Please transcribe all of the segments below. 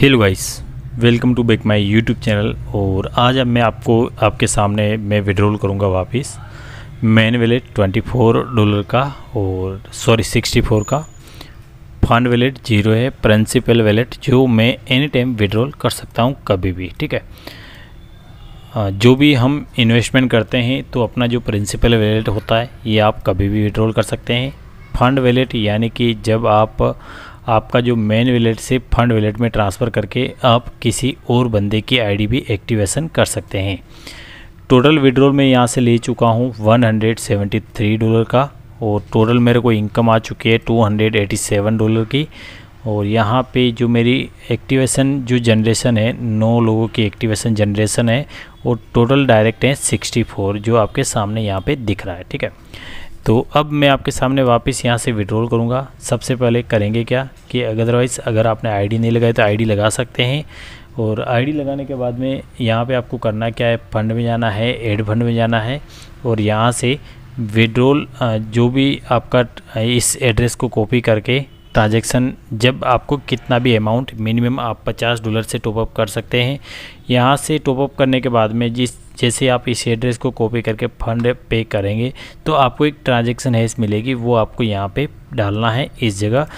hello guys welcome to back my YouTube channel और आज अब मैं आपको आपके सामने मैं विड्रोल करूँगा वापस मैन वैलेट 24 डॉलर का और सॉरी 64 का फंड वैलेट जीरो है प्रिंसिपल वैलेट जो मैं एनी टाइम विड्रोल कर सकता हूँ कभी भी ठीक है जो भी हम इन्वेस्टमेंट करते हैं तो अपना जो प्रिंसिपल वैलेट होता है ये आप कभी भी विड्रॉल कर सकते हैं फंड वैलेट यानी कि जब आप आपका जो मेन वैलेट से फंड वैलेट में ट्रांसफ़र करके आप किसी और बंदे की आईडी भी एक्टिवेशन कर सकते हैं टोटल विड्रॉल मैं यहाँ से ले चुका हूँ 173 डॉलर का और टोटल मेरे को इनकम आ चुकी है 287 डॉलर की और यहाँ पे जो मेरी एक्टिवेशन जो जनरेशन है नौ लोगों की एक्टिवेशन जनरेशन है और टोटल डायरेक्ट है सिक्सटी जो आपके सामने यहाँ पर दिख रहा है ठीक है तो अब मैं आपके सामने वापस यहाँ से विड्रॉल करूँगा सबसे पहले करेंगे क्या कि अदरवाइज़ अगर आपने आईडी नहीं लगाई तो आईडी लगा सकते हैं और आईडी लगाने के बाद में यहाँ पे आपको करना क्या है फंड में जाना है एड फंड में जाना है और यहाँ से विड्रोल जो भी आपका इस एड्रेस को कॉपी करके ट्रांजेक्शन जब आपको कितना भी अमाउंट मिनिमम आप 50 डॉलर से टॉपअप कर सकते हैं यहाँ से टॉपअप करने के बाद में जिस जैसे आप इस एड्रेस को कॉपी करके फंड पे करेंगे तो आपको एक ट्रांजेक्शन हैज मिलेगी वो आपको यहाँ पे डालना है इस जगह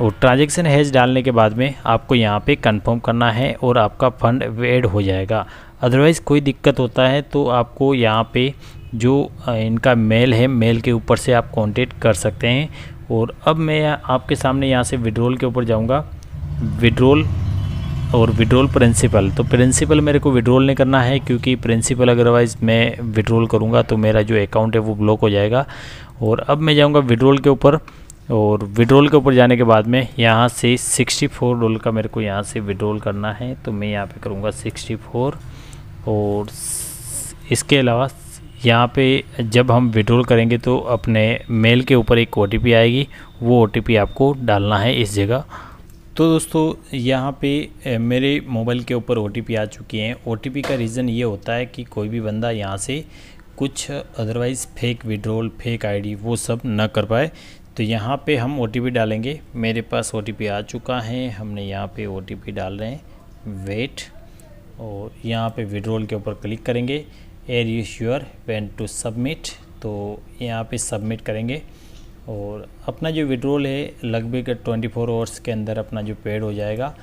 और ट्रांजेक्शन हैज डालने के बाद में आपको यहाँ पर कन्फर्म करना है और आपका फ़ंड एड हो जाएगा अदरवाइज़ कोई दिक्कत होता है तो आपको यहाँ पर जो इनका मेल है मेल के ऊपर से आप कॉन्टेक्ट कर सकते हैं और अब मैं आपके सामने यहाँ से विड्रोल के ऊपर जाऊँगा विड्रोल और विड्रोल प्रिंसिपल तो प्रिंसिपल मेरे को विड्रोल नहीं करना है क्योंकि प्रिंसिपल अदरवाइज़ मैं विड्रोल करूँगा तो मेरा जो अकाउंट है वो ब्लॉक हो जाएगा और अब मैं जाऊँगा विड्रोल के ऊपर और विड्रोल के ऊपर जाने के बाद में यहाँ से 64 डोल का मेरे को यहाँ से विड्रोल करना है तो मैं यहाँ पे करूँगा 64 और इसके अलावा यहाँ पे जब हम विड्रोल करेंगे तो अपने मेल के ऊपर एक ओ आएगी वो ओ आपको डालना है इस जगह तो दोस्तों यहाँ पे मेरे मोबाइल के ऊपर ओ आ चुकी हैं ओ का रीज़न ये होता है कि कोई भी बंदा यहाँ से कुछ otherwise fake withdrawal fake ID वो सब ना कर पाए तो यहाँ पे हम ओ डालेंगे मेरे पास ओ आ चुका है हमने यहाँ पे ओ डाल रहे हैं वेट और यहाँ पे विड्रोल के ऊपर क्लिक करेंगे are you sure want to submit तो यहाँ पे सबमिट करेंगे और अपना जो विड्रोल है लगभग 24 फोर आवर्स के अंदर अपना जो पेड हो जाएगा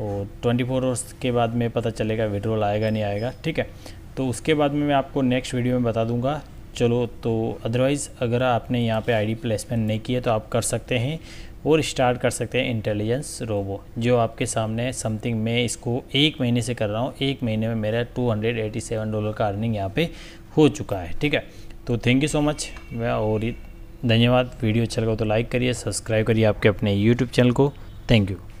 और 24 फोर आवर्स के बाद में पता चलेगा विड्रोल आएगा नहीं आएगा ठीक है तो उसके बाद में मैं आपको नेक्स्ट वीडियो में बता दूंगा चलो तो अदरवाइज़ अगर आपने यहाँ पे आईडी प्लेसमेंट नहीं किया तो आप कर सकते हैं और स्टार्ट कर सकते हैं इंटेलिजेंस रोबो जो आपके सामने समथिंग मैं इसको एक महीने से कर रहा हूँ एक महीने में मेरा 287 डॉलर का अर्निंग यहाँ पे हो चुका है ठीक है तो थैंक यू सो मच और धन्यवाद वीडियो अच्छा लगा तो लाइक करिए सब्सक्राइब करिए आपके अपने यूट्यूब चैनल को थैंक यू